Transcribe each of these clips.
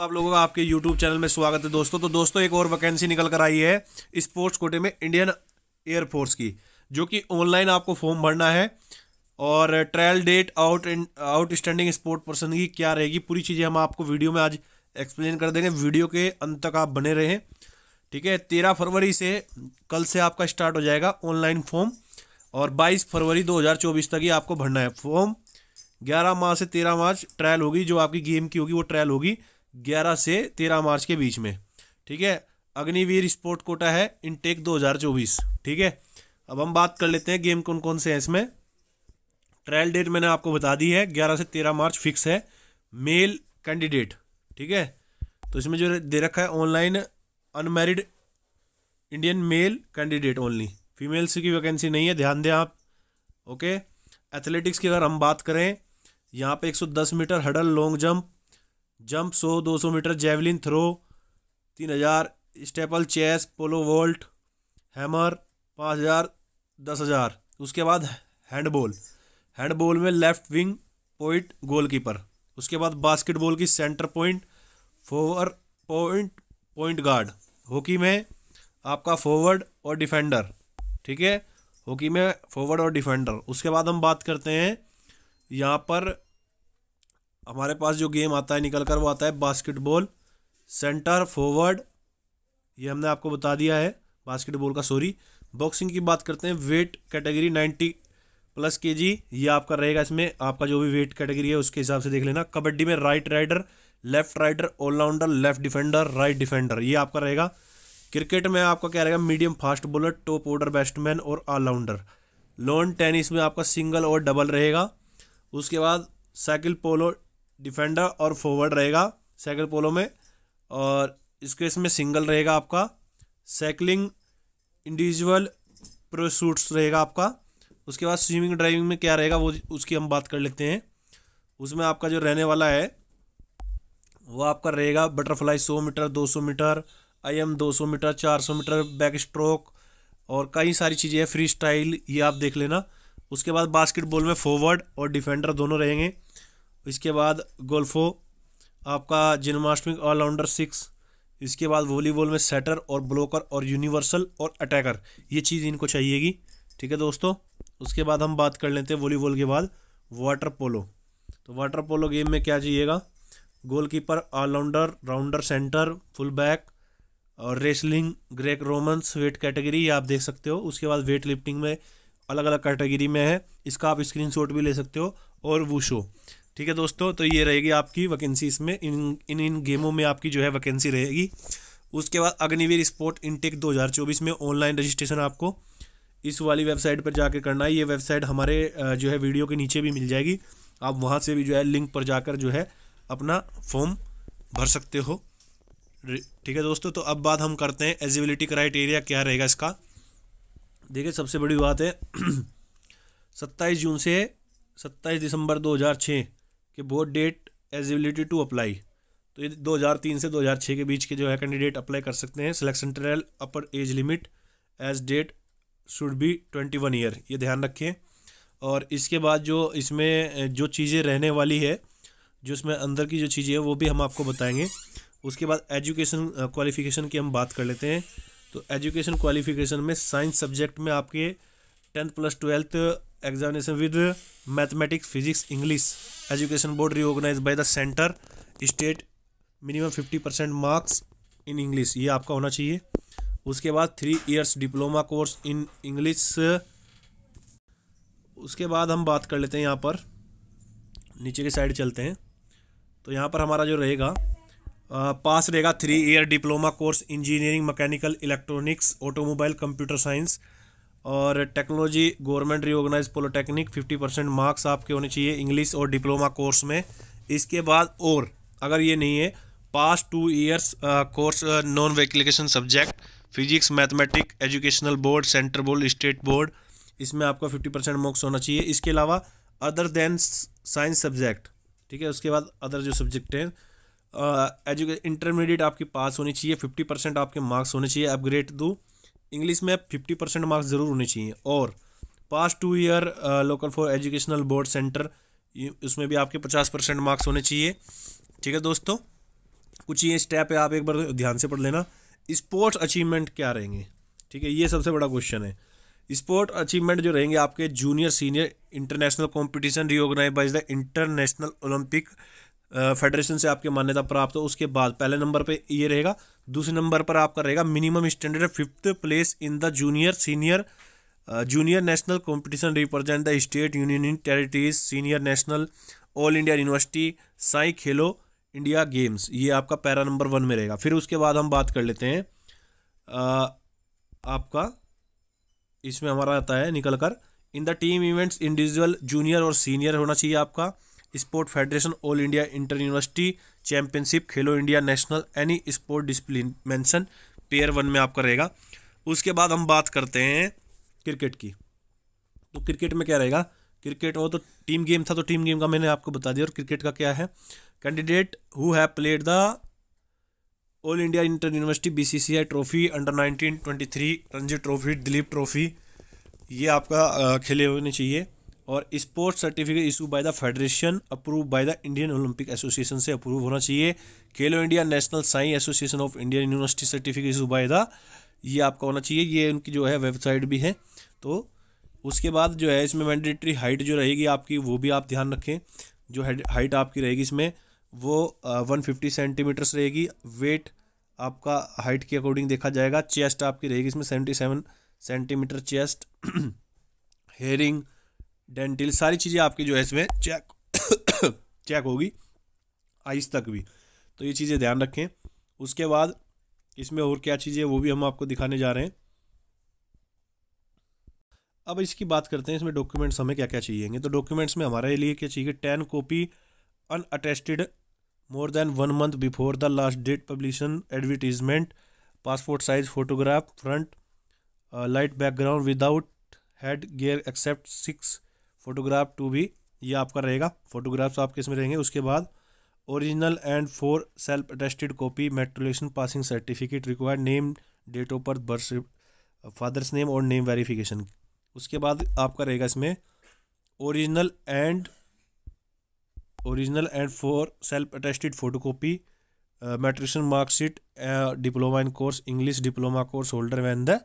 आप लोगों का आपके YouTube चैनल में स्वागत है दोस्तों तो दोस्तों एक और वैकेंसी निकल कर आई है स्पोर्ट्स कोटे में इंडियन एयरफोर्स की जो कि ऑनलाइन आपको फॉर्म भरना है और trial date out outstanding sport person की क्या रहेगी पूरी चीज़ें हम आपको वीडियो में आज एक्सप्लेन कर देंगे वीडियो के अंत तक आप बने रहें ठीक है तेरह फरवरी से कल से आपका स्टार्ट हो जाएगा ऑनलाइन फॉर्म और बाईस फरवरी दो हज़ार चौबीस तक ही आपको भरना है फॉर्म ग्यारह मार्च से तेरह मार्च ट्रायल होगी जो आपकी गेम की होगी वो ट्रायल होगी ग्यारह से तेरह मार्च के बीच में ठीक है अग्निवीर स्पोर्ट कोटा है इनटेक 2024 ठीक है अब हम बात कर लेते हैं गेम कौन कौन से हैं इसमें ट्रायल डेट मैंने आपको बता दी है ग्यारह से तेरह मार्च फिक्स है मेल कैंडिडेट ठीक है तो इसमें जो दे रखा है online unmarried Indian male candidate only females की वैकेंसी नहीं है ध्यान दें आप ओके एथलेटिक्स की अगर हम बात करें यहाँ पे 110 metre hurdle long jump jump सौ दो सौ मीटर जेवलिन थ्रो तीन हज़ार steeplechase pole vault hammer पाँच हज़ार दस हज़ार उसके बाद हैंडबॉल हैंडबॉल में लेफ्ट विंग पॉइंट गोलकीपर उसके बाद बास्केटबॉल की centre point power point point guard hockey में आपका फॉरवर्ड और डिफेंडर ठीक है हॉकी में फॉरवर्ड और डिफेंडर उसके बाद हम बात करते हैं यहाँ पर हमारे पास जो गेम आता है निकल कर वो आता है बास्केटबॉल सेंटर फॉरवर्ड ये हमने आपको बता दिया है बास्केटबॉल का सॉरी बॉक्सिंग की बात करते हैं वेट कैटेगरी नाइन्टी प्लस के जी ये आपका रहेगा इसमें आपका जो भी वेट कैटेगरी है उसके हिसाब से देख लेना कबड्डी में right raider left raider all rounder left defender right defender ये आपका रहेगा क्रिकेट में आपका क्या रहेगा medium fast bowler top order batsman और ऑलराउंडर लॉन टेनिस में आपका सिंगल और डबल रहेगा उसके बाद साइकिल पोलो डिफेंडर और फॉरवर्ड रहेगा साइकिल पोलो में और इसके इसमें सिंगल रहेगा आपका साइकिलिंग इंडिविजुअल प्रोसूट्स रहेगा आपका उसके बाद स्विमिंग ड्राइविंग में क्या रहेगा वो उसकी हम बात कर लेते हैं उसमें आपका जो रहने वाला है वो आपका रहेगा बटरफ्लाई सौ मीटर दो सौ मीटर आई एम दो सौ मीटर चार सौ मीटर बैक स्ट्रोक और कई सारी चीज़ें हैं फ्री स्टाइल ये आप देख लेना उसके बाद बास्केटबॉल में फॉरवर्ड और डिफेंडर दोनों रहेंगे इसके बाद गोल्फो आपका जन्माष्टमी ऑलराउंडर सिक्स इसके बाद वॉलीबॉल में सेटर और ब्लॉकर और यूनिवर्सल और अटैकर ये चीज़ इनको चाहिएगी ठीक है दोस्तों उसके बाद हम बात कर लेते हैं वॉलीबॉल के बाद वाटर पोलो तो वाटर पोलो गेम में क्या चाहिएगा goalkeeper all rounder rounder centre full back और wrestling Greco Romans weight category आप देख सकते हो उसके बाद वेट लिफ्टिंग में अलग अलग कैटेगरी में है इसका आप स्क्रीनशॉट भी ले सकते हो और वूशो ठीक है दोस्तों तो ये रहेगी आपकी वैकेंसी इसमें इन इन इन गेमों में आपकी जो है वैकेंसी रहेगी उसके बाद अग्निवीर स्पोर्ट इनटेक 2024 में ऑनलाइन रजिस्ट्रेशन आपको इस वाली वेबसाइट पर जाकर करना है ये वेबसाइट हमारे जो है वीडियो के नीचे भी मिल जाएगी आप वहाँ से भी जो है लिंक पर जाकर जो है अपना फॉर्म भर सकते हो ठीक है दोस्तों तो अब बात हम करते हैं एलिजिबिलिटी क्राइटेरिया क्या रहेगा इसका देखिए सबसे बड़ी बात है सत्ताईस जून से सत्ताईस दिसंबर छः कि board date age to apply तो ये 2003 से 2006 के बीच के जो है कैंडिडेट अप्लाई कर सकते हैं selection trial upper age limit age date should be twenty one year ये ध्यान रखें और इसके बाद जो इसमें जो चीज़ें रहने वाली है जो इसमें अंदर की जो चीज़ें हैं वो भी हम आपको बताएंगे उसके बाद एजुकेशन क्वालिफ़िकेशन की हम बात कर लेते हैं तो एजुकेशन क्वालिफ़िकेशन में साइंस सब्जेक्ट में आपके tenth plus twelfth examination with mathematics physics English education board reorganise by the centre state minimum fifty percent marks in English ये आपका होना चाहिए उसके बाद three years diploma course in English उसके बाद हम बात कर लेते हैं यहाँ पर नीचे के साइड चलते हैं तो यहाँ पर हमारा जो रहेगा पास रहेगा three year diploma course engineering mechanical electronics automobile computer science और technology government reorganise polytechnic 50 percent marks आपके होने चाहिए इंग्लिश और डिप्लोमा कोर्स में इसके बाद और अगर ये नहीं है pass two years course non वैक्लीकेशन subject physics mathematic educational board central board state board इसमें आपका फिफ्टी परसेंट मार्क्स होना चाहिए इसके अलावा अदर देन साइंस सब्जेक्ट ठीक है उसके बाद अदर जो सब्जेक्ट हैं एजुके इंटरमीडिएट आपकी पास होनी चाहिए फिफ्टी परसेंट आपके मार्क्स होने चाहिए अपग्रेड दो इंग्लिश में फिफ्टी परसेंट मार्क्स ज़रूर होने चाहिए और pass two year local for educational board center उसमें भी आपके पचास परसेंट मार्क्स होने चाहिए ठीक है दोस्तों कुछ ये स्टेप है आप एक बार ध्यान से पढ़ लेना स्पोर्ट्स अचीवमेंट क्या रहेंगे ठीक है ये सबसे बड़ा क्वेश्चन है स्पोर्ट अचीवमेंट जो रहेंगे आपके junior senior international competition reorganise by the international Olympic federation से आपके मान्यता प्राप्त हो उसके बाद पहले नंबर पे ये रहेगा दूसरे नंबर पर आपका रहेगा minimum standard fifth place in the junior senior junior national competition represent the state union territories senior national all India university SAI Khelo India games ये आपका पैरा नंबर वन में रहेगा फिर उसके बाद हम बात कर लेते हैं आपका इसमें हमारा आता है निकल कर in the team events individual junior और सीनियर होना चाहिए आपका sport federation all India inter university championship Khelo India national any sport discipline mention pair one में आपका रहेगा उसके बाद हम बात करते हैं क्रिकेट की तो क्रिकेट में क्या रहेगा क्रिकेट वो तो टीम गेम था तो टीम गेम का मैंने आपको बता दिया और क्रिकेट का क्या है candidate who have played the all India inter university BCCI trophy under nineteen twenty three Ranji trophy Dilip trophy ये आपका खेले होने चाहिए और sport certificate issue by the federation approve by the Indian Olympic association से अप्रूव होना चाहिए Khelo India national science association of Indian university certificate issue by the ये आपका होना चाहिए ये उनकी जो है वेबसाइट भी है तो उसके बाद जो है इसमें मैंडेटरी हाइट जो रहेगी आपकी वो भी आप ध्यान रखें जो हाइट आपकी रहेगी इसमें वो वन फिफ्टी सेंटीमीटर्स रहेगी वेट आपका हाइट के अकॉर्डिंग देखा जाएगा चेस्ट आपकी रहेगी इसमें seventy seven centimetre chest hearing dental सारी चीज़ें आपकी जो है इसमें चेक चेक होगी आइस तक भी तो ये चीज़ें ध्यान रखें उसके बाद इसमें और क्या चीज़ें वो भी हम आपको दिखाने जा रहे हैं अब इसकी बात करते हैं इसमें डॉक्यूमेंट्स हमें क्या क्या चाहिएंगे तो डॉक्यूमेंट्स में हमारे लिए क्या चाहिए ten copy unattested more than one month before the last date publication advertisement passport size photograph front light background without head gear except six photograph two भी ये आपका रहेगा फोटोग्राफ्स आपके इसमें रहेंगे उसके बाद original and four self attested copy matriculation passing certificate required name date of birth birth father's name और नेम वेरिफिकेशन उसके बाद आपका रहेगा इसमें original and original and four self attested photo copy matriculation marksheet diploma in course English diploma course holder when the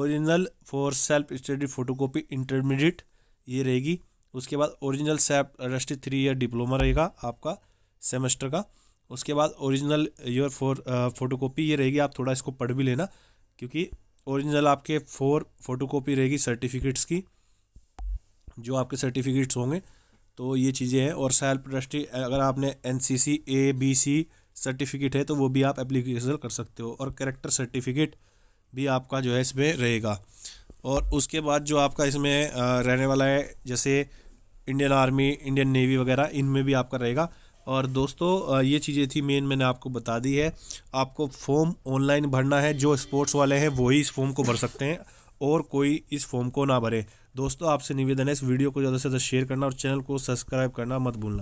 original for self study photocopy intermediate ये रहेगी उसके बाद ओरिजिनल सैप रजिस्ट्री थ्री ईयर डिप्लोमा रहेगा आपका semester का उसके बाद original your four photo copy ये रहेगी आप थोड़ा इसको पढ़ भी लेना क्योंकि ओरिजिनल आपके फोर फोटो कॉपी रहेगी सर्टिफिकेट्स की जो आपके सर्टिफिकेट्स होंगे तो ये चीज़ें हैं और सेल्फ रजिस्ट्री अगर आपने N C C A B C certificate है तो वो भी आप एप्लीकेशन कर सकते हो और करेक्टर सर्टिफिकेट भी आपका जो है इसमें रहेगा और उसके बाद जो आपका इसमें रहने वाला है जैसे इंडियन आर्मी इंडियन नेवी वगैरह इनमें भी आपका रहेगा और दोस्तों ये चीज़ें थी मेन मैंने आपको बता दी है आपको फॉर्म ऑनलाइन भरना है जो स्पोर्ट्स वाले हैं वही इस फॉर्म को भर सकते हैं और कोई इस फॉर्म को ना भरे दोस्तों आपसे निवेदन है इस वीडियो को ज़्यादा से ज़्यादा शेयर करना और चैनल को सब्सक्राइब करना मत भूलना